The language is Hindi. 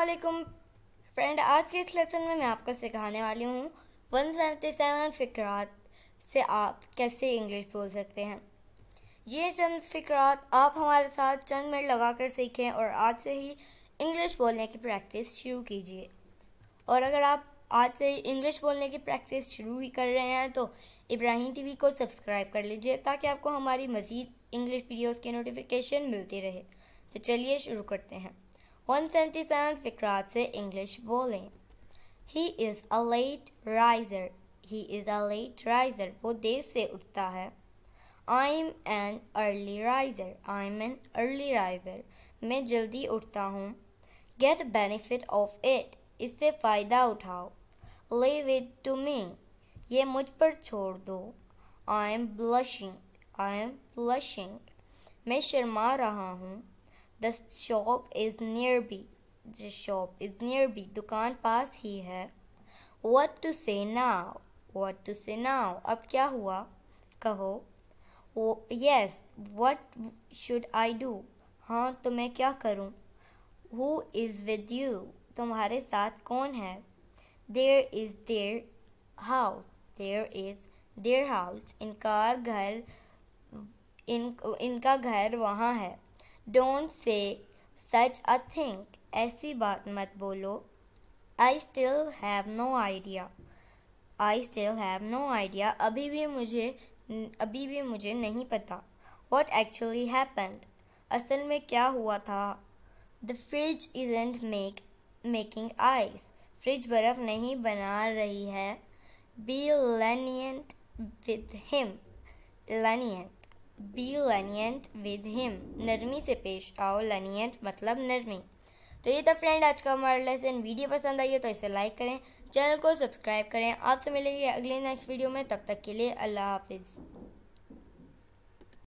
अस्सलाम फ्रेंड आज के इस लेसन में मैं आपको सिखाने वाली हूँ वन सेवेंटी सेवन फ़िक्रात से आप कैसे इंग्लिश बोल सकते हैं ये चंद फ़िक्रात आप हमारे साथ चंद मिनट लगा कर सीखें और आज से ही इंग्लिश बोलने की प्रैक्टिस शुरू कीजिए और अगर आप आज से ही इंग्लिश बोलने की प्रैक्टिस शुरू ही कर रहे हैं तो इब्राहिम टीवी को सब्सक्राइब कर लीजिए ताकि आपको हमारी मज़ीद इंग्लिश वीडियोज़ की नोटिफिकेशन मिलती रहे तो चलिए शुरू करते हैं 177 फिकरात से इंग्लिश बोलें he is a late riser he is a late riser वो देर से उठता है I am an early riser I am an early riser मैं जल्दी उठता हूँ गेट बेनिफिट ऑफ इट इससे फ़ायदा उठाओ ले विद टू मी ये मुझ पर छोड़ दो I am blushing I am blushing मैं शर्मा रहा हूँ the shop is nearby the shop is nearby दुकान पास ही है वट टू से नाव वट टू से नाव अब क्या हुआ कहो yes what should I do हाँ तो मैं क्या करूँ हु इज़ विद यू तुम्हारे साथ कौन है there is their house there is their house इनका घर इन इनका घर वहाँ है don't say such a think ऐसी बात मत बोलो I still have no idea I still have no idea अभी भी मुझे अभी भी मुझे नहीं पता वॉट एक्चुअली हैपेंड असल में क्या हुआ था the fridge is and make making ice fridge बर्फ नहीं बना रही है be lenient with him lenient be lenient with him नरमी से पेश आओ लनियंट मतलब नरमी तो ये था फ्रेंड आज का हमारा लेसन वीडियो पसंद आई है तो इसे लाइक करें चैनल को सब्सक्राइब करें आपसे मिलेंगे अगले नेक्स्ट वीडियो में तब तक के लिए अल्लाह हाफिज़